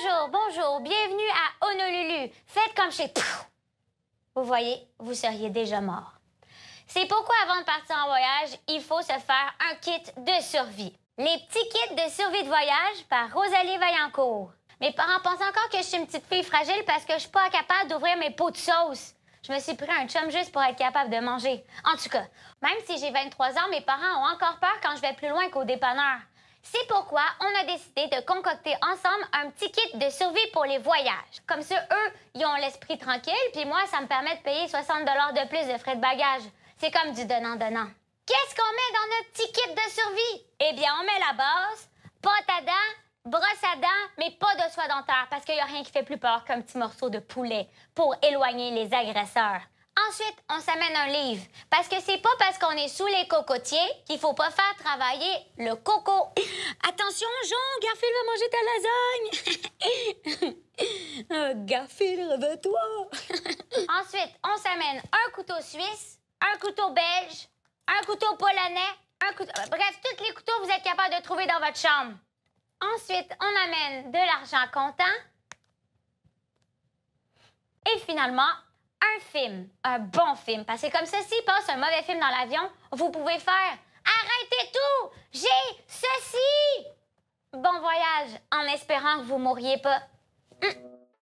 Bonjour, bonjour, bienvenue à Honolulu. Faites comme chez... Vous voyez, vous seriez déjà mort. C'est pourquoi avant de partir en voyage, il faut se faire un kit de survie. Les petits kits de survie de voyage par Rosalie Vaillancourt. Mes parents pensent encore que je suis une petite fille fragile parce que je suis pas capable d'ouvrir mes pots de sauce. Je me suis pris un chum juste pour être capable de manger. En tout cas, même si j'ai 23 ans, mes parents ont encore peur quand je vais plus loin qu'au dépanneur. C'est pourquoi on a décidé de concocter ensemble un petit kit de survie pour les voyages. Comme ça, eux, ils ont l'esprit tranquille, puis moi, ça me permet de payer 60 de plus de frais de bagages. C'est comme du donnant-donnant. Qu'est-ce qu'on met dans notre petit kit de survie? Eh bien, on met la base, pâte à dents, brosse à dents, mais pas de soie dentaire, parce qu'il n'y a rien qui fait plus peur qu'un petit morceau de poulet pour éloigner les agresseurs. Ensuite, on s'amène un livre. Parce que c'est pas parce qu'on est sous les cocotiers qu'il faut pas faire travailler le coco. Attention, Jean, Garfield va manger ta lasagne. oh, Garfield, reviens toi Ensuite, on s'amène un couteau suisse, un couteau belge, un couteau polonais, un couteau... Bref, tous les couteaux que vous êtes capable de trouver dans votre chambre. Ensuite, on amène de l'argent comptant. Et finalement, film, un bon film, parce comme ceci, passe un mauvais film dans l'avion, vous pouvez faire Arrêtez tout! J'ai ceci! Bon voyage, en espérant que vous mourriez pas. Hmm.